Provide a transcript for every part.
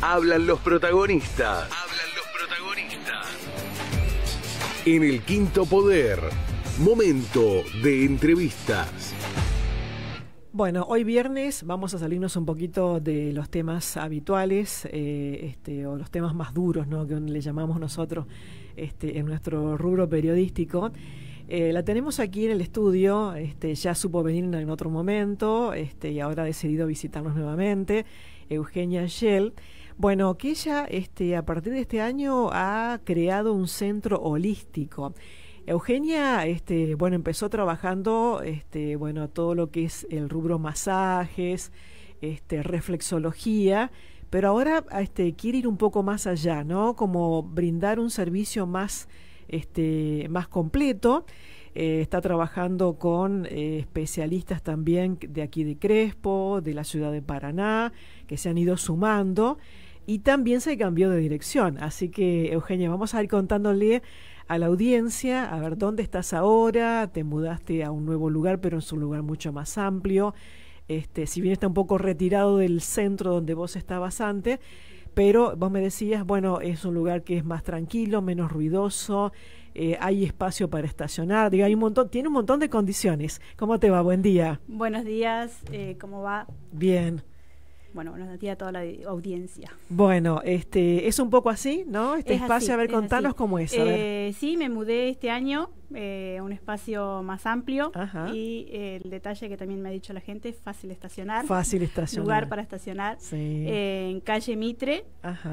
Hablan los protagonistas. Hablan los protagonistas. En el quinto poder, momento de entrevistas. Bueno, hoy viernes vamos a salirnos un poquito de los temas habituales eh, este, o los temas más duros, Que le llamamos nosotros este, en nuestro rubro periodístico. Eh, la tenemos aquí en el estudio, este, ya supo venir en, otro momento y ahora ha decidido visitarnos nuevamente. Eugenia Shell. Bueno, que ella este, a partir de este año ha creado un centro holístico. Eugenia, este, bueno, empezó trabajando, este, bueno, todo lo que es el rubro masajes, este, reflexología, pero ahora este, quiere ir un poco más allá, ¿no? Como brindar un servicio más, este, más completo. Eh, está trabajando con eh, especialistas también de aquí de Crespo, de la ciudad de Paraná, que se han ido sumando y también se cambió de dirección. Así que, Eugenia, vamos a ir contándole a la audiencia, a ver dónde estás ahora, te mudaste a un nuevo lugar, pero es un lugar mucho más amplio. Este, si bien está un poco retirado del centro donde vos estabas antes, pero vos me decías, bueno, es un lugar que es más tranquilo, menos ruidoso, eh, hay espacio para estacionar, hay un montón, tiene un montón de condiciones. ¿Cómo te va? Buen día. Buenos días, eh, ¿cómo va? Bien. Bueno, buenos días a toda la audiencia. Bueno, este, es un poco así, ¿no? Este espacio, a ver, contanos cómo es. Eh, sí, me mudé este año eh, un espacio más amplio y eh, el detalle que también me ha dicho la gente, es fácil estacionar. Fácil estacionar. Lugar para estacionar. Eh, en calle Mitre,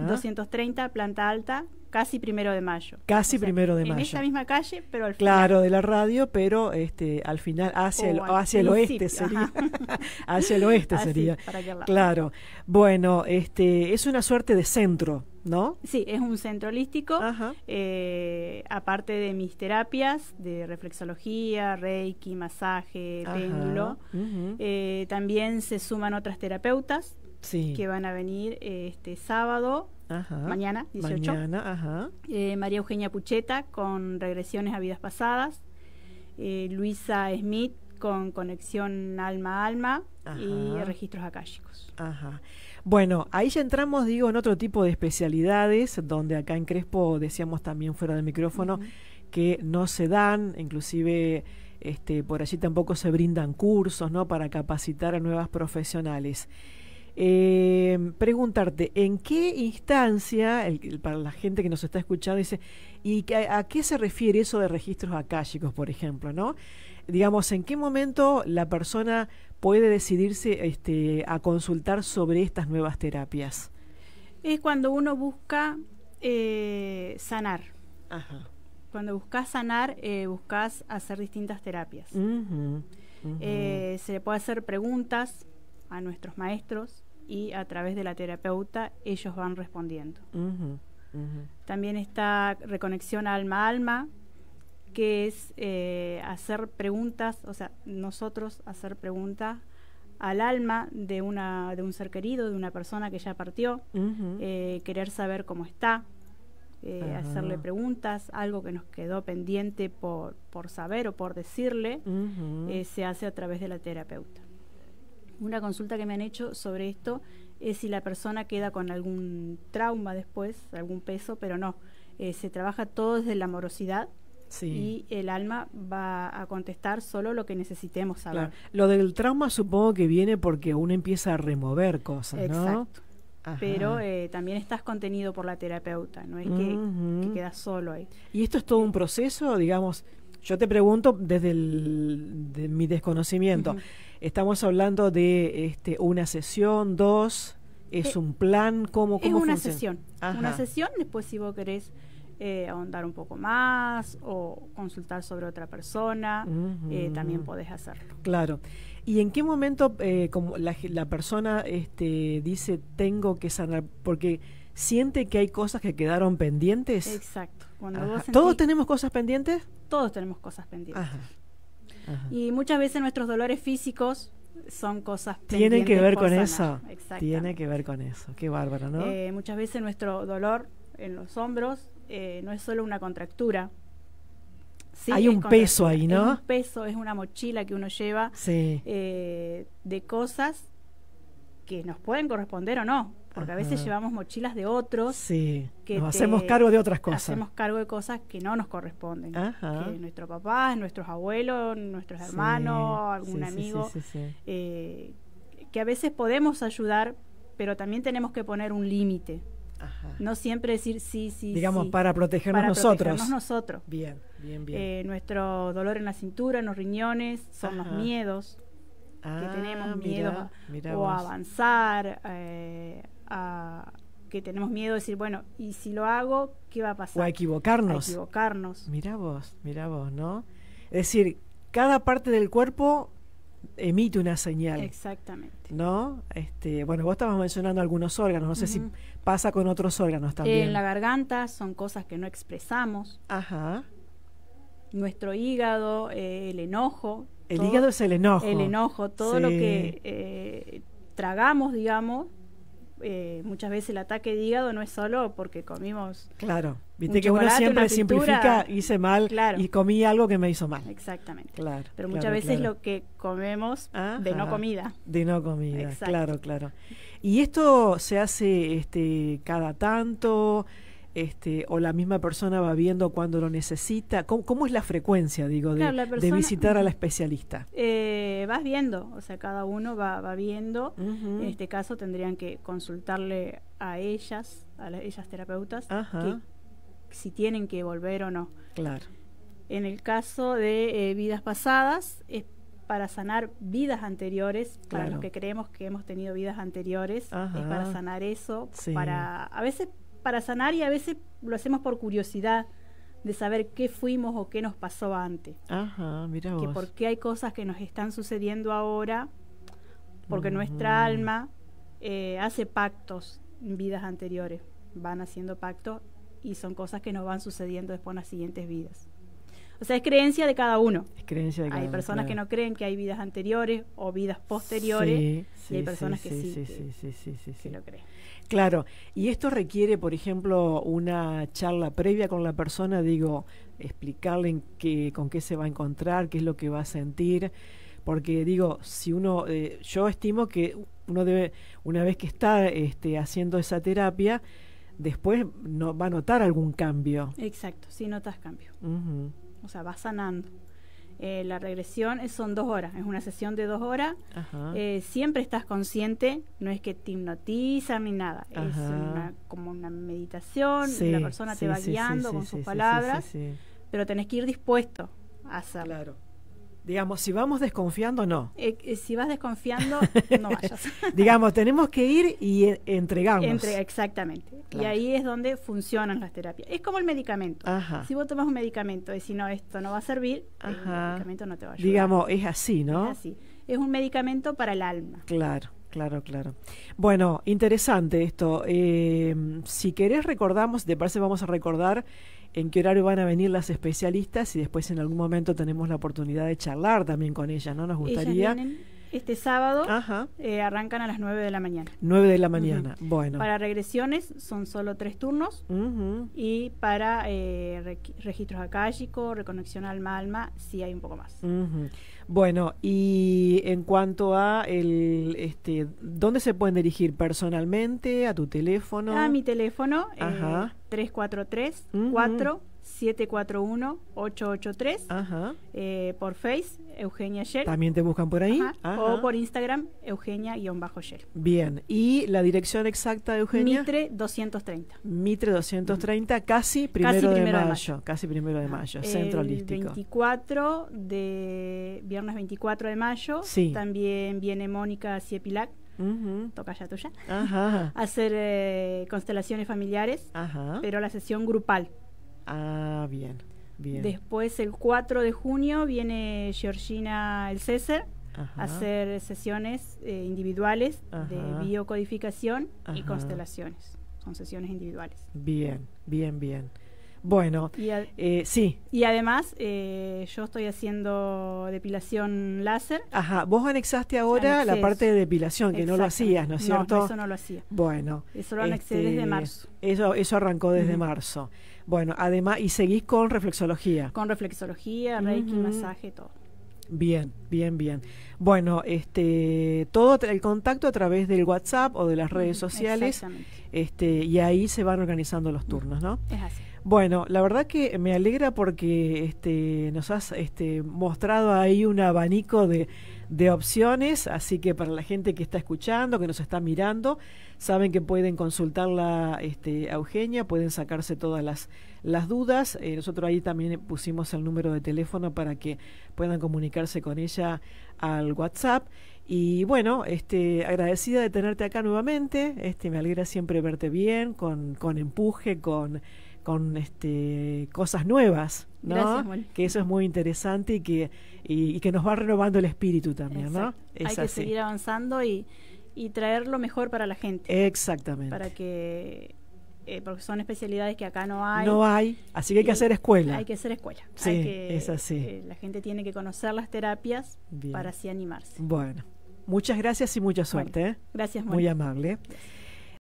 230, planta alta, casi primero de mayo. Casi primero de mayo. misma calle, pero al final. Claro, de la radio, pero este, al final hacia, el, hacia el oeste sería. hacia el oeste sería. Claro. Bueno, este, es una suerte de centro ¿No? Sí, es un centro holístico. Eh, aparte de mis terapias de reflexología, reiki, masaje, péndulo, eh, también se suman otras terapeutas que van a venir este sábado mañana, 18. Mañana, eh, María Eugenia Pucheta con regresiones a vidas pasadas. Luisa Smith con conexión alma alma y registros akáshicos. Bueno, ahí ya entramos, digo, en otro tipo de especialidades, donde acá en Crespo decíamos también fuera del micrófono que no se dan, inclusive este, por allí tampoco se brindan cursos, ¿no? Para capacitar a nuevas profesionales. Eh, preguntarte, ¿en qué instancia, para la gente que nos está escuchando, dice, ¿y a, a qué se refiere eso de registros akáshicos, por ejemplo, no? digamos, en qué momento la persona puede decidirse este, a consultar sobre estas nuevas terapias? Es cuando uno busca eh, sanar. Cuando buscas sanar, eh, buscas hacer distintas terapias. Eh, se le puede hacer preguntas a nuestros maestros y a través de la terapeuta ellos van respondiendo. También está reconexión alma-alma, que es eh, hacer preguntas, o sea, nosotros hacer preguntas al alma de, una, de un ser querido, de una persona que ya partió, eh, querer saber cómo está, eh, hacerle preguntas, algo que nos quedó pendiente por, por saber o por decirle, se hace a través de la terapeuta. Una consulta que me han hecho sobre esto es si la persona queda con algún trauma después, algún peso, pero no. se trabaja todo desde la amorosidad, y el alma va a contestar solo lo que necesitemos saber. Lo del trauma supongo que viene porque uno empieza a remover cosas, ¿no? Exacto. pero eh, también estás contenido por la terapeuta, no es que, quedas solo ahí. ¿Y esto es todo un proceso, digamos? Yo te pregunto desde mi desconocimiento. Estamos hablando de este, una sesión, dos, es eh, un plan, ¿cómo, cómo Es una sesión. Una sesión, después si vos querés eh, ahondar un poco más o consultar sobre otra persona, eh, también podés hacerlo. Claro. ¿Y en qué momento eh, como la, la, persona este, dice tengo que sanar? Porque siente que hay cosas que quedaron pendientes. Exacto. ¿Todos tenemos cosas pendientes? Todos tenemos cosas pendientes. Y muchas veces nuestros dolores físicos son cosas tienen que ver con eso tiene que ver con eso qué bárbaro no muchas veces nuestro dolor en los hombros eh, no es solo una contractura. Hay un peso ahí, ¿no? un peso, es una mochila que uno lleva eh, de cosas que nos pueden corresponder o no, porque a veces llevamos mochilas de otros. Sí, que hacemos cargo de otras cosas. Hacemos cargo de cosas que no nos corresponden. Que nuestro papá, nuestros abuelos, nuestros hermanos, algún amigo, eh, que a veces podemos ayudar, pero también tenemos que poner un límite. No siempre decir sí, sí. Digamos, para protegernos para nosotros. Protegernos nosotros. Bien, bien, bien. Eh, nuestro dolor en la cintura, en los riñones, son los miedos que ah, tenemos, miedo o a avanzar, eh, que tenemos miedo de decir, bueno, ¿y si lo hago, qué va a pasar? O a equivocarnos. A equivocarnos. vos, mirá vos, ¿no? Es decir, cada parte del cuerpo emite una señal. Exactamente. ¿No? Este, bueno, vos estabas mencionando algunos órganos, no sé si pasa con otros órganos también. En la garganta son cosas que no expresamos. Ajá. Nuestro hígado, eh, el enojo. El hígado es el enojo. El enojo, todo lo que eh, tragamos, digamos, eh, muchas veces el ataque de hígado no es solo porque comimos claro. Viste que uno siempre simplifica, hice mal y comí algo que me hizo mal. Exactamente. Claro, Pero muchas veces lo que comemos de no comida. De no comida, claro, claro. ¿Y esto se hace este, cada tanto? Este, o la misma persona va viendo cuando lo necesita? ¿Cómo, es la frecuencia, digo, de, visitar a la especialista? Eh, vas viendo, o sea, cada uno va, viendo. En este caso tendrían que consultarle a ellas, a ellas terapeutas, si tienen que volver o no. Claro. En el caso de eh, vidas pasadas, es para sanar vidas anteriores, para los que creemos que hemos tenido vidas anteriores, es para sanar eso, para a veces para sanar y a veces lo hacemos por curiosidad de saber qué fuimos o qué nos pasó antes. Ajá, mira Que por hay cosas que nos están sucediendo ahora, porque nuestra alma eh, hace pactos en vidas anteriores, van haciendo pactos y son cosas que nos van sucediendo después en las siguientes vidas. O sea, es creencia de cada uno. Es creencia de Hay personas que no creen que hay vidas anteriores o vidas posteriores y hay personas que sí, lo creen. Claro, y esto requiere, por ejemplo, una charla previa con la persona, digo, explicarle qué, con qué se va a encontrar, qué es lo que va a sentir, porque digo, si uno, eh, yo estimo que uno debe, una vez que está este, haciendo esa terapia, después no, va a notar algún cambio. Exacto, sí notas cambio. O sea, va sanando. Eh, la regresión son dos horas, es una sesión de dos horas. Eh, siempre estás consciente, no es que te hipnotizan ni nada. Es como una meditación, la persona te va guiando con sus palabras, pero tenés que ir dispuesto a hacerlo. Digamos, si vamos desconfiando, no. Eh, eh, si vas desconfiando, no vayas. Digamos, tenemos que ir y e, entregamos. exactamente. Y ahí es donde funcionan las terapias. Es como el medicamento. Si vos tomas un medicamento y si no, esto no va a servir, el medicamento no te va a ayudar. Digamos, es así, ¿no? Es así. Es un medicamento para el alma. Claro. Claro, claro. Bueno, interesante esto. Eh, si querés recordamos, de parece vamos a recordar en qué horario van a venir las especialistas y después en algún momento tenemos la oportunidad de charlar también con ellas, ¿no? Nos gustaría este sábado eh, arrancan a las 9 de la mañana. 9 de la mañana, bueno. Para regresiones son solo tres turnos y para eh, registros acálicos, reconexión alma-alma, sí hay un poco más. Bueno, y en cuanto a el, este, ¿dónde se pueden dirigir personalmente? ¿A tu teléfono? A mi teléfono, eh, 343 4 741-883 eh, por Face, Eugenia Shell. También te buscan por ahí. O por Instagram, Eugenia-Shell. Bien, ¿y la dirección exacta de Eugenia? Mitre 230. Mitre 230, casi primero, de, mayo, Casi primero de mayo, centro holístico. 24 de, viernes 24 de mayo. También viene Mónica Ciepilac. toca ya tuya, Ajá. hacer eh, constelaciones familiares, pero la sesión grupal. Ah, bien, Después, el 4 de junio, viene Georgina El César a hacer sesiones eh, individuales de biocodificación y constelaciones. Son sesiones individuales. Bien, bien, bien. Bueno, eh, sí. Y además, eh, yo estoy haciendo depilación láser. Ajá, vos anexaste ahora la parte de depilación, que no lo hacías, ¿no es cierto? No, eso no lo hacía. Bueno. Eso lo anexé desde este, marzo. Eso, eso arrancó desde marzo. Bueno, además, y seguís con reflexología. Con reflexología, reiki, masaje, todo. Bien, bien, bien. Bueno, este, todo el contacto a través del WhatsApp o de las redes sociales, este, y ahí se van organizando los turnos, ¿no? Es así. Bueno, la verdad que me alegra porque este, nos has este, mostrado ahí un abanico de, de opciones, así que para la gente que está escuchando, que nos está mirando, saben que pueden consultarla este, a Eugenia, pueden sacarse todas las, las dudas. Eh, nosotros ahí también pusimos el número de teléfono para que puedan comunicarse con ella al WhatsApp. Y bueno, este, agradecida de tenerte acá nuevamente, este, me alegra siempre verte bien, con, con empuje, con con este, cosas nuevas, ¿no? que eso es muy interesante y que, y, que nos va renovando el espíritu también, ¿no? Es Hay que seguir avanzando y, y traer lo mejor para la gente. Exactamente. Para que eh, porque son especialidades que acá no hay. No hay, así que hay que hacer escuela. Hay que hacer escuela. Sí, es así. Eh, la gente tiene que conocer las terapias para así animarse. Bueno, muchas gracias y mucha suerte. ¿eh? gracias, Muy amable.